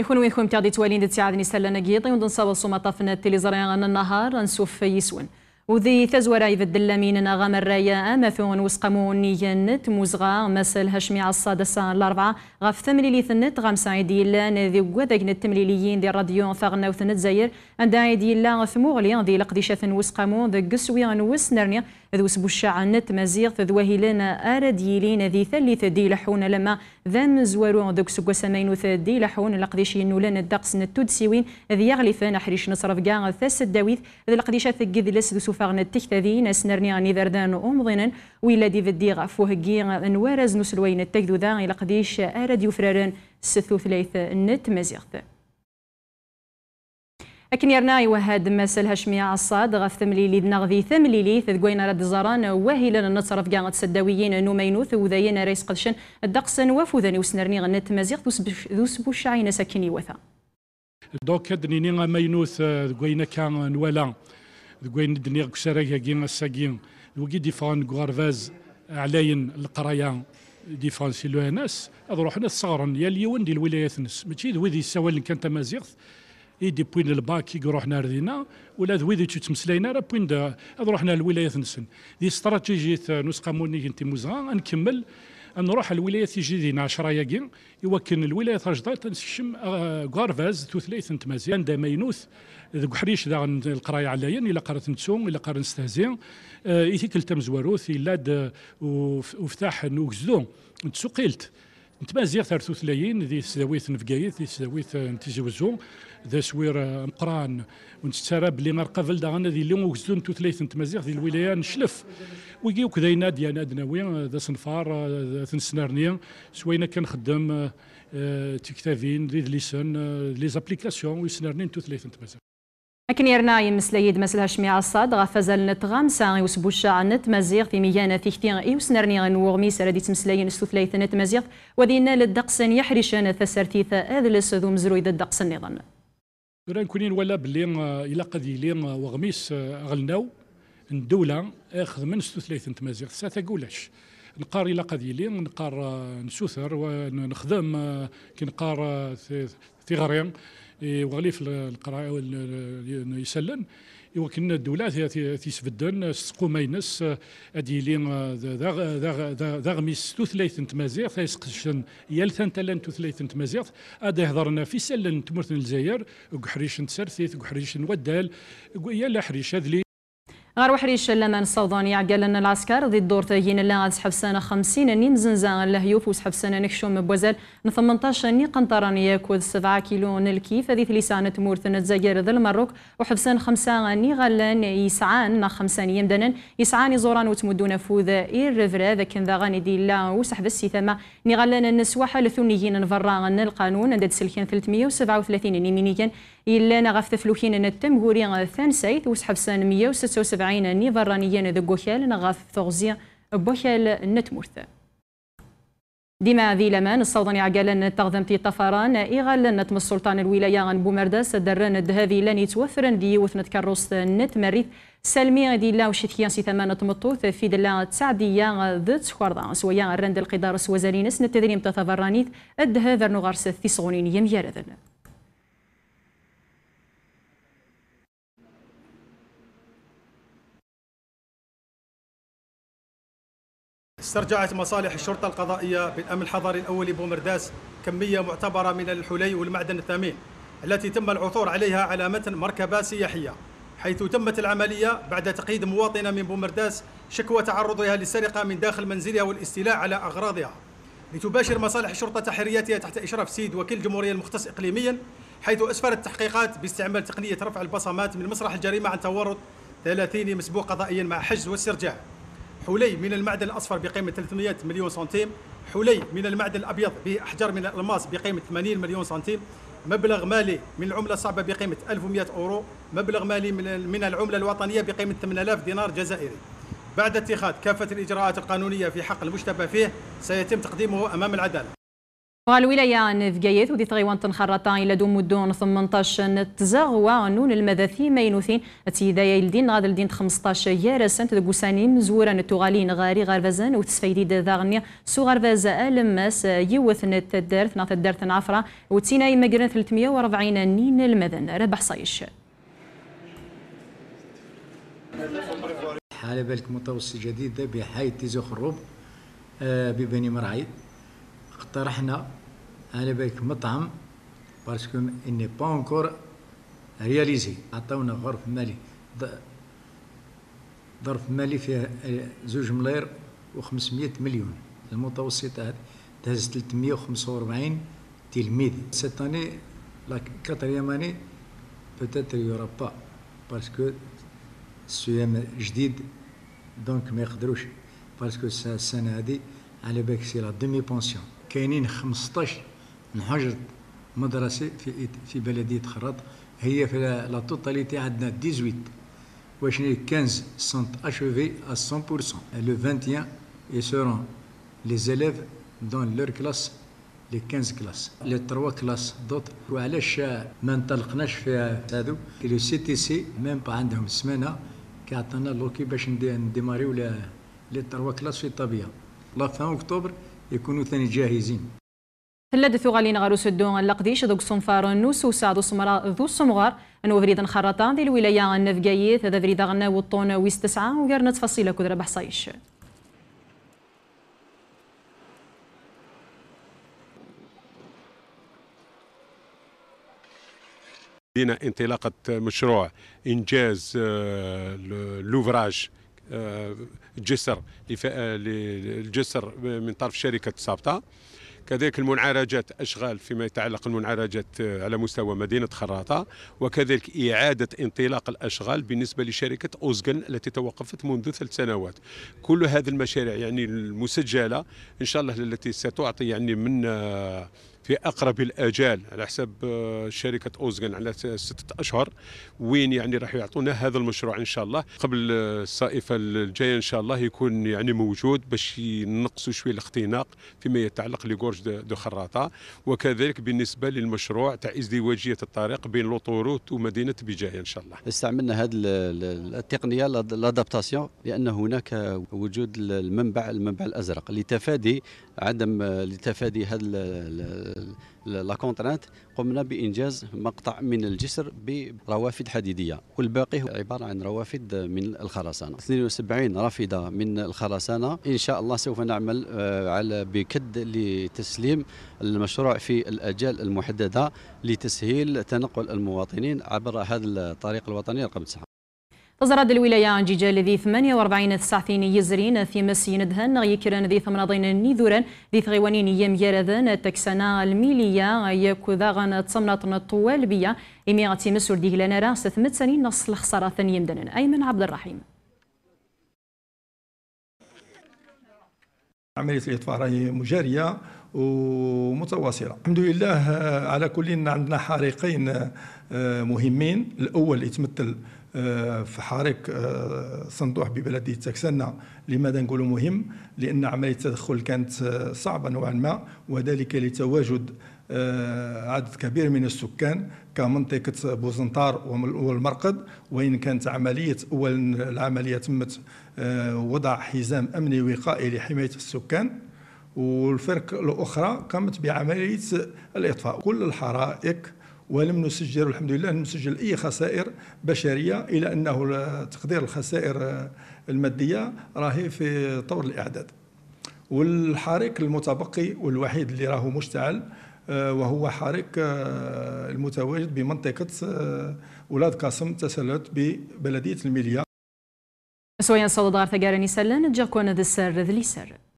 يكون ويكون بتاعدي توالين دي تساعدني سلا نقيطي ونصاو صوما طفنا تليزريان النهار نسوف يسون وذي تزورا يفدل من نغام الرايا أماثون وسقمون ينت موزغا مسل هشمي عصاد السان الأربعة غف غاف لي ثنت غام سعيدي لا ذي وذاك ليين دي راديو ثغنا وثنت زاير عند عيدي لا ثموغلي ذي لقديشة وسقمون ذي قسوي نوس نرنيا ذو سبوشا نت مزيغ ذوهيلنا أرديلين ذي ثلث دي لحون لما ذام زوارو دوك سوك ماينو ثادي لحون لقديش ينولان الدقس نتودسيوين ذي يغلي فان حريش نصرف كاع ثاس الداويث ذي لقديش ثقيد لس ذو سوفاغن ناس نرني غني ذردان أمضنا ويلا دي فدي غفوه كي نوارز نسلوين التكذو ذا لقديش قديش أراد يفراران سثو ثلاث نت مزيغت أكن يرناي وهاد مسل هشمية الصاد غف ثملي ثمليلي دنغذي ثمليلي ثدقوين رد زران واهلا النصرف قاعد سداويين نومينوث وذين ريس قدشن الدقسن وفوذني وسنرني غنت مزيغ ذو سبوش عين ساكن يوثا دوك دنيني مينوث ذقوين كان نوالا ذقوين دنيغ كسرايا كين الساكين ذوكي ديفان غارفاز علاين القرايا ديفانسي لوهناس اضروحنا الصغرن يا اليوم دي الولايات نس ماشي ذوي ذي السوال كان تمازيغ يدي إيه بوين الباك يروح نار دينا ولا ذوي ذي راه بوين اذ رحنا للولايات نسن دي استراتيجية نسخة موني انت موزا نكمل نروح الولايات الجديدة 10 ياكين يوكن الولايات رجدا تنشم آه، غارفاز ثلاثة مزيان دا مينوث ذو حريش ذا القراية علاين إلا قرات نتسون إلا قرات نستهزين آه، إيثيك التمزواروث إلا وفتاح نوكزدون تسوقيلت نتمازيغ ثارثو ثلايين ذي سداويث نفقايث ذي سداويث نتيزي وزو ذا سوير مقران ونتسارى بلي غار قفل داغنا ذي اللي وكزو نتو ثلايث نتمازيغ ذي الولايه نشلف ويجي وكذا ينادي انا ادناوي ذا صنفار ثن سنارنيا سوينا كنخدم آه، تكتافين ذي ليسون آه، لي زابليكاسيون ويسنارنين نتو ثلايث نتمازيغ أكنيرنا مثل يد مثل هشمي عصاد غفزل نتغام ساعي وسبوشا عنت مزيغ في ميانا في كثير إي وسنرني غنورمي سردي تمسلين استثليث نت مزيغ وذينا للدقس يحرشان ثسرتيث أذلس ذو مزروي ذا الدقس نظن كنا كونين ولا بلين آه، إلا قد يلي آه، وغميس آه، غلناو الدولة أخذ من استثليث نت مزيغ ساتا قولاش نقار إلا قد يلي نقار نسوثر ونخدم كنقار نقار ثغرين وغليف القراءة يسلن وكنا الدولة سقو سقوما أدي اديلي ذاغميس تثليث انتمازيغ تيسقشن يالثان تلان تثليث انتمازيغ أدي هضرنا في سلن تمرثن الجزائر وحريش تسرثيث وحريش ودال يا حريش هذلي غار وحريش لما الصوضاني عقل أن العسكر ضد دور تاجين لا عاد سنه خمسين نيم زنزان لهيوف وسحب سنه نكشوم بوزال ن 18 ني قنطران ياكل سبعة كيلو الكيف هذه لسانة تمورت نتزاجر ذا المروك وحبسان خمسة ني غلان يسعان نا خمسان يمدنا يسعان زوران وتمدون فوذ إيرفرا لكن ذا غاني دي لا وسحب السيثما ني غلان النسوحة لثنيين نفران القانون عند سلكين 337 أني مينيين إلا نغف تفلوكين التمهوري ثان سيث سنه 176 سبعين نيفرانيين ذو غوشال نغاف ثغزي بوشيل نتمورث ديما ذي لمان الصوضني عقالان تغذم في طفران ايغال نتم السلطان الولاية عن بومرداس دران دهذي لن يتوفرن دي وثنة كاروس نتمريث سلمي دي لا وشتيان سي ثمانة مطوث في دلا تسعدية ذات خورضا سويا الرند القدار سوزالينس نتدريم تثفرانيت الدهذر نغارس ثيسغونين يميارذن استرجعت مصالح الشرطة القضائية بالأمن الحضري الأول بومرداس كمية معتبرة من الحلي والمعدن الثمين التي تم العثور عليها على متن مركبة سياحية حيث تمت العملية بعد تقييد مواطنة من بومرداس شكوى تعرضها للسرقة من داخل منزلها والاستيلاء على أغراضها لتباشر مصالح الشرطة تحرياتها تحت إشراف سيد وكيل الجمهورية المختص إقليميا حيث أسفرت التحقيقات باستعمال تقنية رفع البصمات من مسرح الجريمة عن تورط 30 مسبوق قضائيا مع حجز واسترجاع حلي من المعدن الأصفر بقيمة 300 مليون سنتيم حلي من المعدن الأبيض باحجار من الألماس بقيمة 80 مليون سنتيم مبلغ مالي من العملة الصعبة بقيمة 1100 أورو مبلغ مالي من العملة الوطنية بقيمة 8000 دينار جزائري بعد اتخاذ كافة الإجراءات القانونية في حق المشتبه فيه سيتم تقديمه أمام العدالة الولايان فقايث وذي تغيوان تنخرطان إلى دوم الدون 18 نتزاغ نون المذاثي ماينوثين تيدايا يلدين غاد لدين 15 يارسن تدقوسانين زوران نتوغالين غاري غارفازان وتسفيدي داغنيا سو غارفازا الماس يوثن نتدارث ناث نعفرا وتينا يمقرن 340 نين المذن ربح صيش حالة بالك متوسط جديدة بحي تيزو خروب آه، ببني مرعيد اقترحنا انا بالك مطعم باسكو اني با اونكور رياليزي عطاونا غرف مالي ظرف مالي فيه زوج ملاير و500 مليون المتوسطة هذه تهز 345 تلميذ سيت اني لا كاتريام اني بوتيتر يورا با باسكو السيام جديد دونك ما يقدروش باسكو السنة هذه على بالك سي لا دومي بونسيون كاينين 15 نهجر مدرسه في في بلديه خرط هي في لا توتاليتي عندنا 18 واش 15 سونت اشوفي à 100% لو 21 اي seront لي élèves دون لور كلاس لي 15 كلاس لي 3 كلاس دوت وعلاش ما انطلقناش في هذو لو سي تي سي ميم با عندهم سمانه كيعطينا لوكي باش نديماريو لي 3 كلاس في الطبيعه لا فان اكتوبر يكونوا ثاني جاهزين هلد ثغالين غارو سدو اللقديش دوك صنفار نوس وسعد وسمرا ذو السمغار انو فريد خرطان ذي الولاية عن نفقاية ذا فريد غنى وطون ويستسعى تسعة وقرنا تفاصيلة كدرة بحصايش لدينا انطلاقة مشروع إنجاز آه، لوفراج آه، آه، الجسر للجسر من طرف شركه سابتا كذلك المنعرجات اشغال فيما يتعلق المنعرجات آه، على مستوى مدينه خراطه وكذلك اعاده انطلاق الاشغال بالنسبه لشركه اوزغن التي توقفت منذ ثلاث سنوات كل هذه المشاريع يعني المسجله ان شاء الله التي ستعطي يعني من في اقرب الاجال على حسب آه، شركه اوزغن على سته اشهر وين يعني راح يعطونا هذا المشروع ان شاء الله قبل الصائفه الجايه ان شاء الله يكون يعني موجود باش ينقصوا شويه الاختناق فيما يتعلق لغورج دو خراطه وكذلك بالنسبه للمشروع تاع ازدواجيه الطريق بين لوطوروت ومدينه بجايه ان شاء الله استعملنا هذه التقنيه لادابتاسيون لان هناك وجود المنبع المنبع الازرق لتفادي عدم آه، لتفادي هذا لا كونترانت قمنا بانجاز مقطع من الجسر بروافد حديديه والباقي هو عباره عن روافد من الخرسانه 72 رافده من الخرسانه ان شاء الله سوف نعمل آه، على بكد لتسليم المشروع في الاجال المحدده لتسهيل تنقل المواطنين عبر هذا الطريق الوطني رقم 9 تزرد الولاية جيجا لذي 48 ساعتين يزرين في مسي ندهن يكرن ذي ثمناضين نذورا ذي ثغيوانين يميرذن تكسنا الميلية يكوذاغن تصمناطن الطوال بيا إمي غتي ديه لنا راس ثمت سنين نص الخسارة ثاني يمدنن أيمن عبد الرحيم عملية الإطفاء راهي مجارية ومتواصله الحمد لله آه، على كل عندنا حريقين آه، مهمين الاول يتمثل آه، في حريق صندوق ببلديه تكسنا لماذا نقول مهم لان عمليه التدخل كانت صعبه نوعا ما وذلك لتواجد عدد كبير من السكان كمنطقة بوزنطار والمرقد وإن كانت عملية أولا العملية تمت وضع حزام أمني وقائي لحماية السكان والفرق الاخرى قامت بعمليه الاطفاء كل الحرائق ولم نسجل الحمد لله لم نسجل اي خسائر بشريه الى انه تقدير الخسائر الماديه راهي في طور الاعداد والحريق المتبقي والوحيد اللي راهو مشتعل آه، وهو حريق آه، المتواجد بمنطقه آه، ولاد قاسم تسلت ببلديه المليا سويا صددار ثقارني سلان تجاكونا دسر ذلي سر